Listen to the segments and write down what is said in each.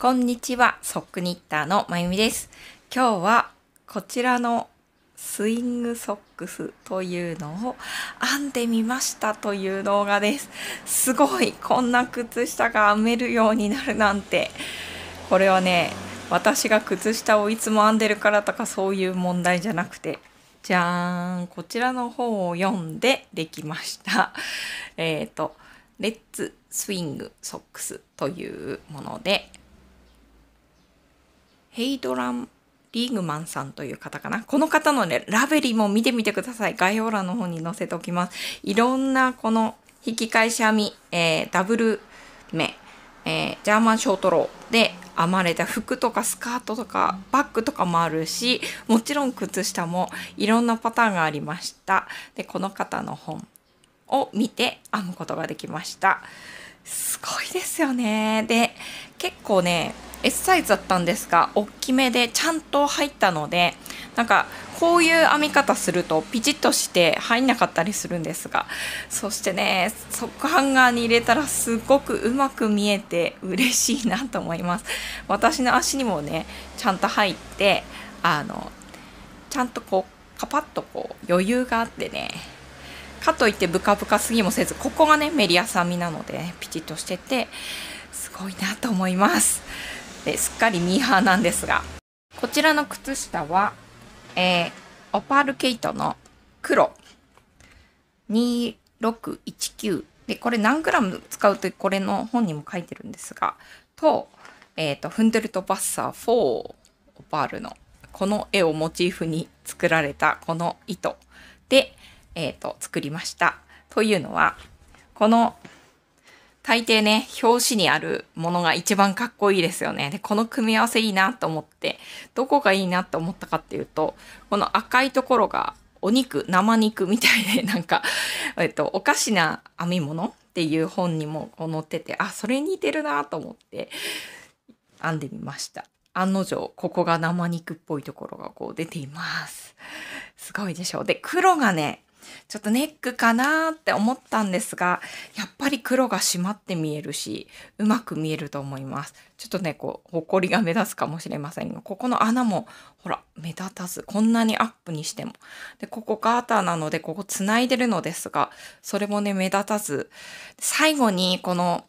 こんにちは、ソックニッターのまゆみです。今日はこちらのスイングソックスというのを編んでみましたという動画です。すごいこんな靴下が編めるようになるなんて。これはね、私が靴下をいつも編んでるからとかそういう問題じゃなくて、じゃーん、こちらの本を読んでできました。えっ、ー、と、レッツスイングソックスというもので、ヘイドラン・リーグマンさんという方かな。この方のね、ラベリーも見てみてください。概要欄の方に載せておきます。いろんなこの引き返し編み、えー、ダブル目、えー、ジャーマンショートローで編まれた服とかスカートとかバッグとかもあるし、もちろん靴下もいろんなパターンがありました。で、この方の本を見て編むことができました。すごいですよね。で、結構ね、S サイズだったんですが大きめでちゃんと入ったのでなんかこういう編み方するとピチッとして入んなかったりするんですがそしてねソッハンガーに入れたらすごくうまく見えて嬉しいなと思います私の足にもねちゃんと入ってあのちゃんとこうカパッとこう余裕があってねかといってブカブカすぎもせずここがねメリアス編みなので、ね、ピチッとしててすごいなと思いますすっかりミーハーなんですが、こちらの靴下は、えー、オパールケイトの黒2619で、これ何グラム使うとこれの本にも書いてるんですが、と、えっ、ー、と、フンデルトバッサー4オパールのこの絵をモチーフに作られたこの糸で、えっ、ー、と、作りました。というのは、この大抵ね、表紙にあるものが一番かっこいいですよね。で、この組み合わせいいなと思って、どこがいいなと思ったかっていうと、この赤いところがお肉、生肉みたいで、なんか、えっと、おかしな編み物っていう本にも載ってて、あ、それ似てるなと思って編んでみました。案の定、ここが生肉っぽいところがこう出ています。すごいでしょう。で、黒がね、ちょっとネックかなって思ったんですが、やっぱり黒が締まって見えるし、うまく見えると思います。ちょっとね、こう、ほこりが目立つかもしれませんが、ここの穴も、ほら、目立たず、こんなにアップにしても。で、ここガーターなので、ここ繋いでるのですが、それもね、目立たず、最後に、この、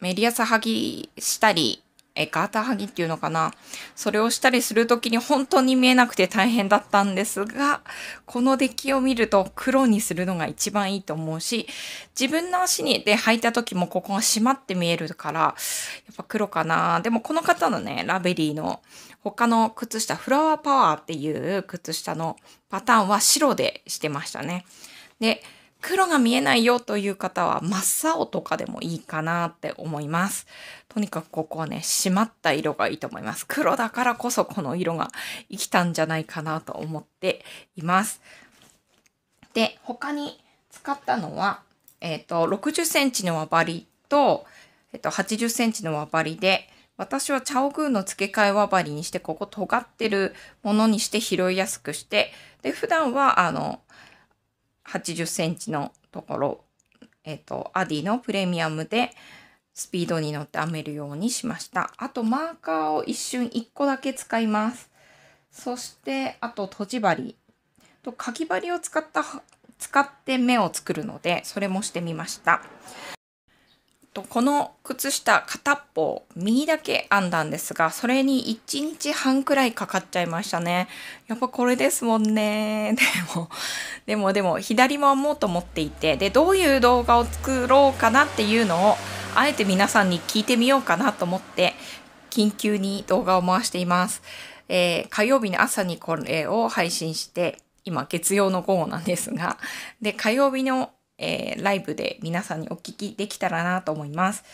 メリアス剥ぎしたり、え、ガーターハギっていうのかな。それをしたりするときに本当に見えなくて大変だったんですが、このデッキを見ると黒にするのが一番いいと思うし、自分の足にで履いたときもここが締まって見えるから、やっぱ黒かな。でもこの方のね、ラベリーの他の靴下、フラワーパワーっていう靴下のパターンは白でしてましたね。で、黒が見えないよという方は真っ青とかでもいいかなって思います。とにかくここはね、締まった色がいいと思います。黒だからこそこの色が生きたんじゃないかなと思っています。で、他に使ったのは、えっ、ー、と、60センチの輪針と、えっ、ー、と、80センチの輪針で、私はチャオグーの付け替え輪針にして、ここ尖ってるものにして拾いやすくして、で、普段は、あの、80センチのところ、えっ、ー、と、アディのプレミアムでスピードに乗って編めるようにしました。あとマーカーを一瞬1個だけ使います。そして、あととじ針とかぎ針を使った、使って目を作るので、それもしてみました。とこの靴下片っぽ右だけ編んだんですがそれに1日半くらいかかっちゃいましたねやっぱこれですもんね でもでもでも左も編もうと思っていてでどういう動画を作ろうかなっていうのをあえて皆さんに聞いてみようかなと思って緊急に動画を回しています、えー、火曜日の朝にこれを配信して今月曜の午後なんですがで火曜日のえー、ライブで皆さんにお聞きできたらなと思います。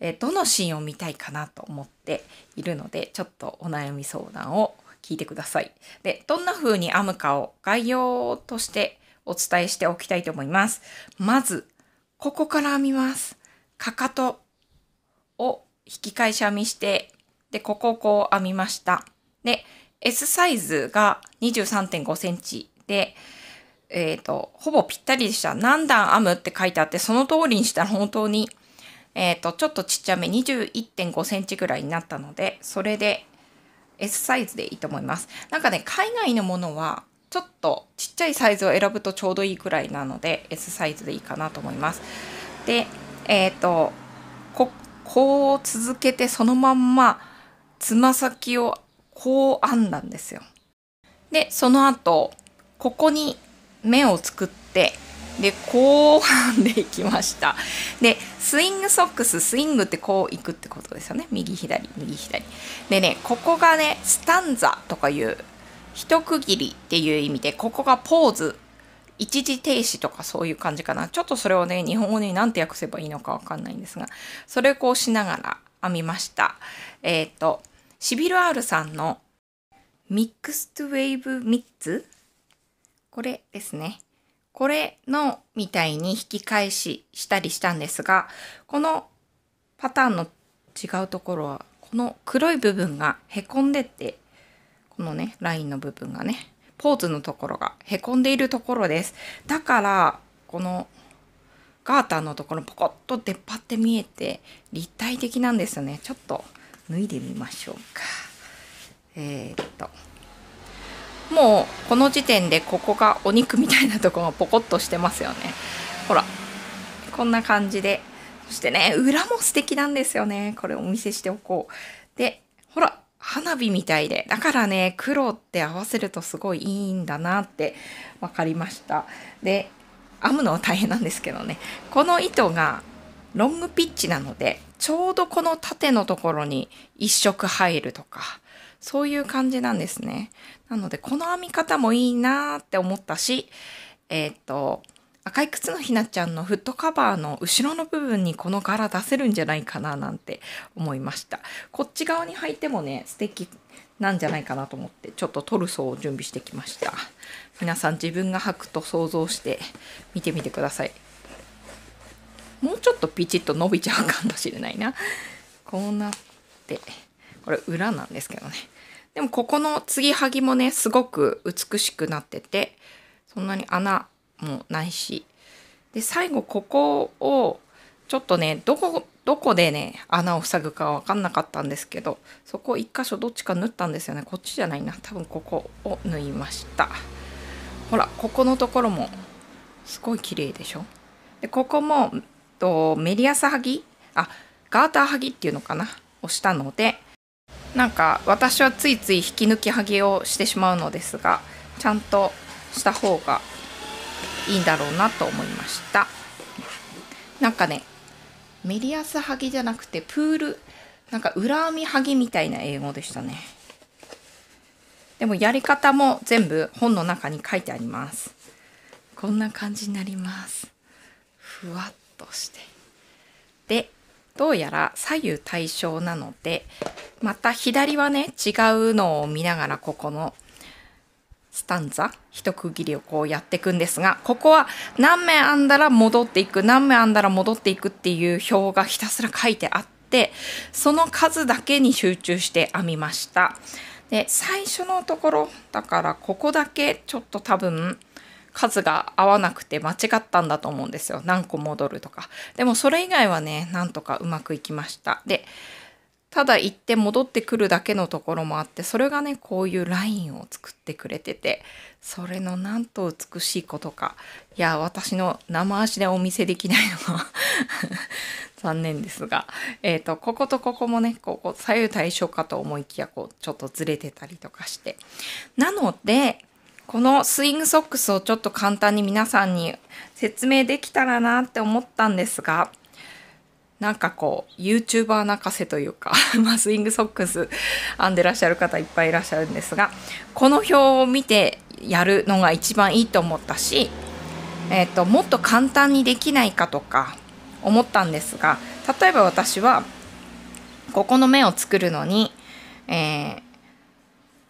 えー、どのシーンを見たいかなと思っているので、ちょっとお悩み相談を聞いてください。で、どんな風に編むかを概要としてお伝えしておきたいと思います。まず、ここから編みます。かかとを引き返し編みして、で、ここをこう編みました。で、S サイズが23.5センチで、えっ、ー、と、ほぼぴったりでした。何段編むって書いてあって、その通りにしたら本当に、えっ、ー、と、ちょっとちっちゃめ、21.5センチぐらいになったので、それで S サイズでいいと思います。なんかね、海外のものは、ちょっとちっちゃいサイズを選ぶとちょうどいいくらいなので、S サイズでいいかなと思います。で、えっ、ー、と、こ、こう続けてそのまんま、つま先をこう編んだんですよ。で、その後、ここに目を作ってでこう編んでいきましたでスイングソックススイングってこういくってことですよね右左右左でねここがねスタンザとかいう一区切りっていう意味でここがポーズ一時停止とかそういう感じかなちょっとそれをね日本語に何て訳せばいいのかわかんないんですがそれをこうしながら編みましたえっ、ー、とシビル・アールさんのミックストウェイブ・ミッツこれですね。これのみたいに引き返ししたりしたんですが、このパターンの違うところは、この黒い部分がへこんでって、このね、ラインの部分がね、ポーズのところがへこんでいるところです。だから、このガーターのところポコッと出っ張って見えて立体的なんですよね。ちょっと脱いでみましょうか。えー、っと。もうこの時点でここがお肉みたいなとこがポコッとしてますよねほらこんな感じでそしてね裏も素敵なんですよねこれお見せしておこうでほら花火みたいでだからね黒って合わせるとすごいいいんだなって分かりましたで編むのは大変なんですけどねこの糸がロングピッチなのでちょうどこの縦のところに1色入るとかそういう感じなんですね。なので、この編み方もいいなーって思ったし、えー、っと、赤い靴のひなちゃんのフットカバーの後ろの部分にこの柄出せるんじゃないかななんて思いました。こっち側に履いてもね、素敵なんじゃないかなと思って、ちょっとトルソーを準備してきました。皆さん自分が履くと想像して見てみてください。もうちょっとピチッと伸びちゃうかもしれないな。こうなって。これ裏なんですけどねでもここの継ぎはぎもねすごく美しくなっててそんなに穴もないしで最後ここをちょっとねどこどこでね穴を塞ぐか分かんなかったんですけどそこ1箇所どっちか縫ったんですよねこっちじゃないな多分ここを縫いましたほらここのところもすごい綺麗でしょでここもとメリアスはぎあガーターはぎっていうのかなをしたのでなんか私はついつい引き抜きはぎをしてしまうのですがちゃんとした方がいいんだろうなと思いましたなんかねメリアスはぎじゃなくてプールなんか裏編みはぎみたいな英語でしたねでもやり方も全部本の中に書いてありますこんな感じになりますふわっとしてでどうやら左右対称なのでまた左はね、違うのを見ながら、ここのスタンザ、一区切りをこうやっていくんですが、ここは何目編んだら戻っていく、何目編んだら戻っていくっていう表がひたすら書いてあって、その数だけに集中して編みました。で、最初のところ、だからここだけちょっと多分、数が合わなくて間違ったんだと思うんですよ。何個戻るとか。でもそれ以外はね、なんとかうまくいきました。で、ただ行って戻ってくるだけのところもあってそれがねこういうラインを作ってくれててそれのなんと美しいことかいや私の生足でお見せできないのは 残念ですが、えーとこことここもねここ左右対称かと思いきやこうちょっとずれてたりとかしてなのでこのスイングソックスをちょっと簡単に皆さんに説明できたらなって思ったんですがなんかこう YouTuber 泣かせというか まあ、スイングソックス編んでらっしゃる方いっぱいいらっしゃるんですがこの表を見てやるのが一番いいと思ったし、えーと、ともっと簡単にできないかとか思ったんですが例えば私はここの目を作るのに、えー、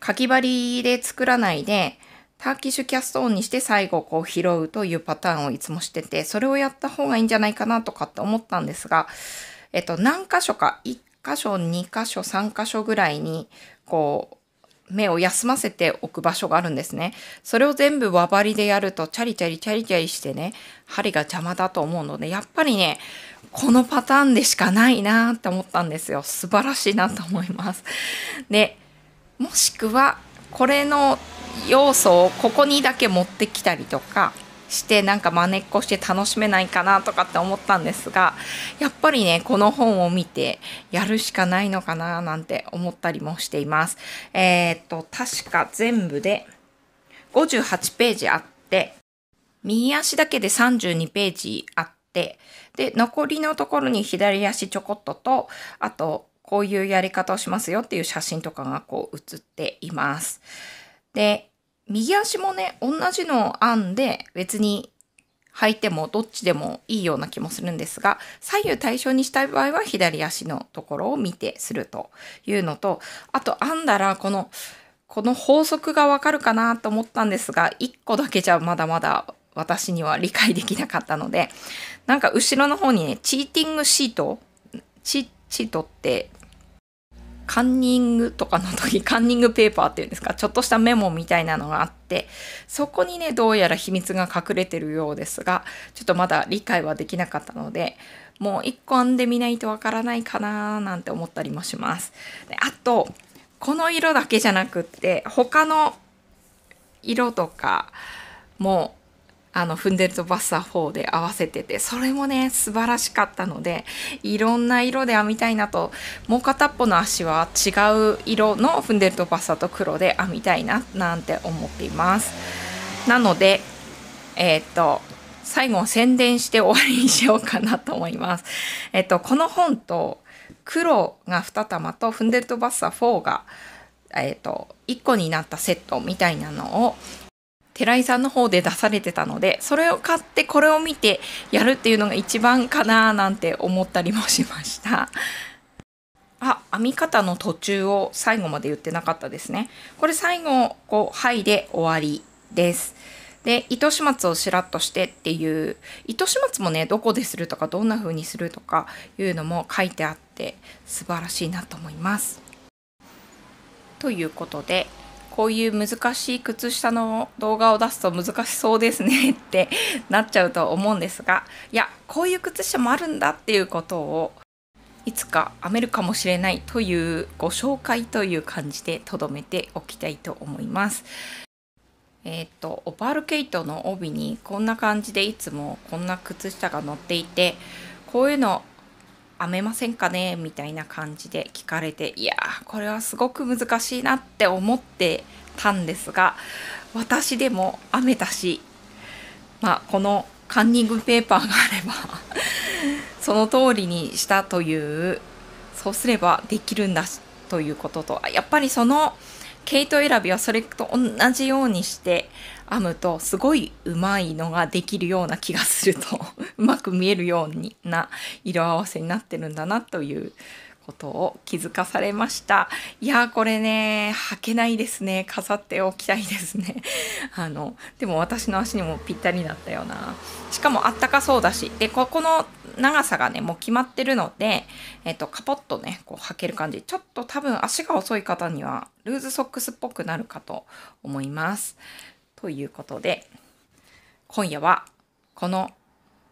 かき針で作らないでターキッシュキャストオンにして最後こう拾うというパターンをいつもしてて、それをやった方がいいんじゃないかなとかって思ったんですが、えっと、何箇所か、1箇所、2箇所、3箇所ぐらいに、こう、目を休ませておく場所があるんですね。それを全部輪針でやるとチャリチャリチャリチャリしてね、針が邪魔だと思うので、やっぱりね、このパターンでしかないなって思ったんですよ。素晴らしいなと思います。で、もしくは、これの要素をここにだけ持ってきたりとかしてなんか真似っこして楽しめないかなとかって思ったんですがやっぱりねこの本を見てやるしかないのかななんて思ったりもしています。えー、っと確か全部で58ページあって右足だけで32ページあってで残りのところに左足ちょこっととあとこういうやり方をしますよっていう写真とかがこう写っています。で、右足もね、同じのを編んで別に履いてもどっちでもいいような気もするんですが、左右対称にしたい場合は左足のところを見てするというのと、あと編んだらこの、この法則がわかるかなと思ったんですが、1個だけじゃまだまだ私には理解できなかったので、なんか後ろの方にね、チーティングシート、チートってカンニングとかの時、カンニングペーパーっていうんですか、ちょっとしたメモみたいなのがあって、そこにね、どうやら秘密が隠れてるようですが、ちょっとまだ理解はできなかったので、もう一個編んでみないとわからないかななんて思ったりもします。であと、この色だけじゃなくって、他の色とかもあのフンデバッサー4で合わせててそれもね素晴らしかったのでいろんな色で編みたいなともう片っぽの足は違う色のフンデルトバッサーと黒で編みたいななんて思っていますなのでえー、っと最後宣伝して終わりにしようかなと思いますえっとこの本と黒が2玉とフンデルトバッサー4がえーと1個になったセットみたいなのを、寺井さんの方で出されてたのでそれを買ってこれを見てやるっていうのが一番かななんて思ったりもしました。あ編み方の途中を最後まで言ってなかったですね。これ最後こう「はい」で終わりです。で糸始末をしらっとしてっていう糸始末もねどこでするとかどんな風にするとかいうのも書いてあって素晴らしいなと思います。ということでこういう難しい靴下の動画を出すと難しそうですねってなっちゃうと思うんですがいやこういう靴下もあるんだっていうことをいつか編めるかもしれないというご紹介という感じで留めておきたいと思います。えっ、とオパールケイトの帯にこんな感じでいつもこんな靴下が載っていてこういうの編めませんかねみたいな感じで聞かれていやーこれはすごく難しいなって思ってたんですが私でも編めたしまあこのカンニングペーパーがあれば その通りにしたというそうすればできるんだということとやっぱりその毛糸選びはそれと同じようにして編むとすごいうまいのができるような気がすると うまく見えるような色合わせになってるんだなということを気づかされましたいやこれね履けないですね飾っておきたいですね あのでも私の足にもぴったりだったよなしかもあったかそうだしでここの長さがねもう決まってるので、えっと、カポッとねこう履ける感じちょっと多分足が遅い方にはルーズソックスっぽくなるかと思いますということで今夜はこの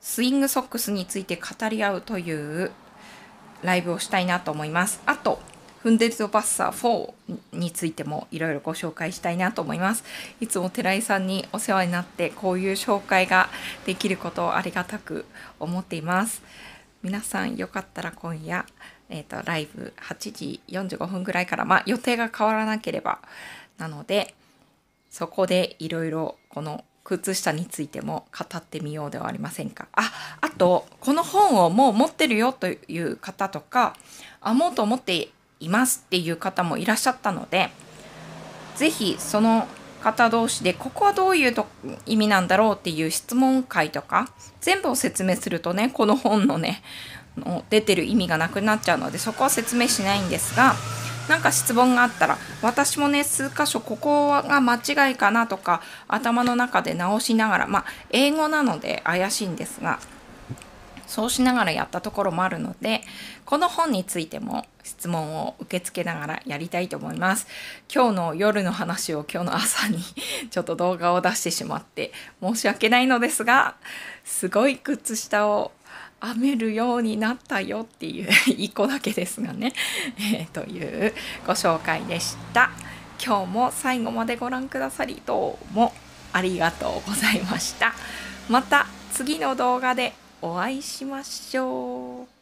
スイングソックスについて語り合うというライブをしたいなと思います。あと、フンデルトバッサー4についてもいろいろご紹介したいなと思います。いつも寺井さんにお世話になってこういう紹介ができることをありがたく思っています。皆さんよかったら今夜、えーと、とライブ8時45分ぐらいから、まあ、予定が変わらなければなのでそこでいろいろこの靴下についても語ってみようではありませんか。あ、あと、この本をもう持ってるよという方とか、編もうと思っていますっていう方もいらっしゃったので、是非その方同士で、ここはどういうと意味なんだろうっていう質問会とか、全部を説明するとね、この本のね、の出てる意味がなくなっちゃうので、そこは説明しないんですが、なんか質問があったら私もね数箇所ここが間違いかなとか頭の中で直しながらまあ英語なので怪しいんですがそうしながらやったところもあるのでこの本についても質問を受け付けながらやりたいと思います今日の夜の話を今日の朝に ちょっと動画を出してしまって申し訳ないのですがすごい靴下を編めるようになったよっていう 一個だけですがね、えー、というご紹介でした。今日も最後までご覧くださりどうもありがとうございました。また次の動画でお会いしましょう。